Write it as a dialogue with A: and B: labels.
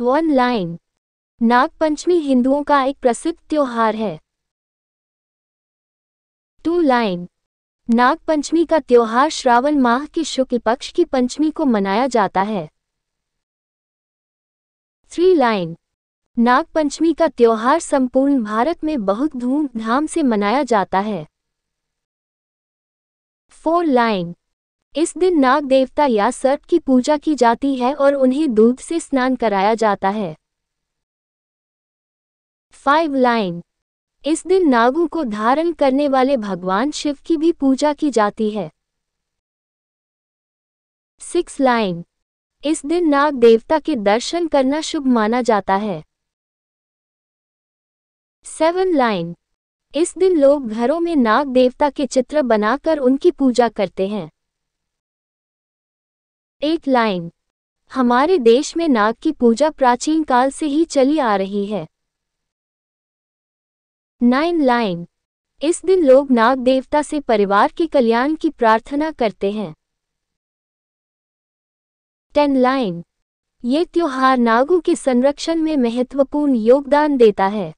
A: one line Nagpanchami हिंदुओं का एक प्रसिद्ध त्योहार है टू लाइन नागपंचमी का त्योहार श्रावण माह की शुक्ल पक्ष की पंचमी को मनाया जाता है थ्री लाइन नागपंचमी का त्योहार संपूर्ण भारत में बहुत धूमधाम से मनाया जाता है फोर लाइन इस दिन नाग देवता या सर्प की पूजा की जाती है और उन्हें दूध से स्नान कराया जाता है फाइव लाइन इस दिन नागों को धारण करने वाले भगवान शिव की भी पूजा की जाती है सिक्स लाइन इस दिन नाग देवता के दर्शन करना शुभ माना जाता है सेवन लाइन इस दिन लोग घरों में नाग देवता के चित्र बनाकर उनकी पूजा करते हैं एक लाइन हमारे देश में नाग की पूजा प्राचीन काल से ही चली आ रही है नाइन लाइन इस दिन लोग नाग देवता से परिवार के कल्याण की प्रार्थना करते हैं टेन लाइन ये त्योहार नागों के संरक्षण में महत्वपूर्ण योगदान देता है